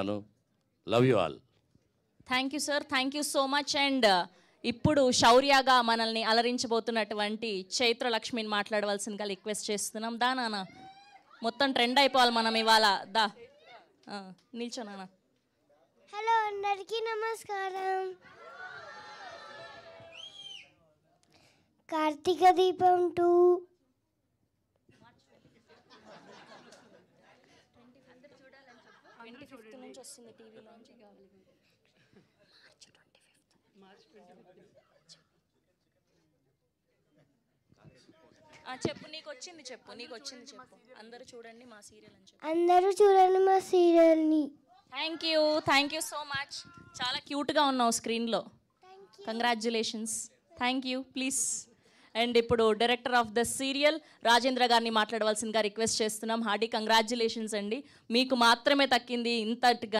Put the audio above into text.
hello love you all thank you sir thank you so much and ఇప్పుడు శౌర్యగా మనల్ని అలరించబోతున్నటువంటి చైత్ర లక్ష్మిని మాట్లాడవలసిందిగా రిక్వెస్ట్ చేస్తున్నాం దా నాన్న మొత్తం ట్రెండ్ అయిపోవాలి మనం ఇవాళ దా నిల్చో నాన్న హలో అందరికీ నమస్కారం కార్తీక దీపం టూ ట్వంటీ ఫిఫ్త్ నుంచి వస్తుంది టీవీలో మార్చి ట్వంటీ ఫిఫ్త్ చెప్పు నీకు వచ్చింది చెప్పు నీకు వచ్చింది చెప్పు అందరూ చూడండి మా సీరియల్ అని చెప్పు అందరూ చూడండి మా సీరియల్ని thank you thank you so much చాలా క్యూట్గా ఉన్నావు స్క్రీన్లో congratulations thank you please and ఇప్పుడు director of the serial Rajendra గారిని మాట్లాడవలసిందిగా రిక్వెస్ట్ చేస్తున్నాం హార్డీ కంగ్రాచ్యులేషన్స్ అండి మీకు మాత్రమే తక్కింది ఇంతటి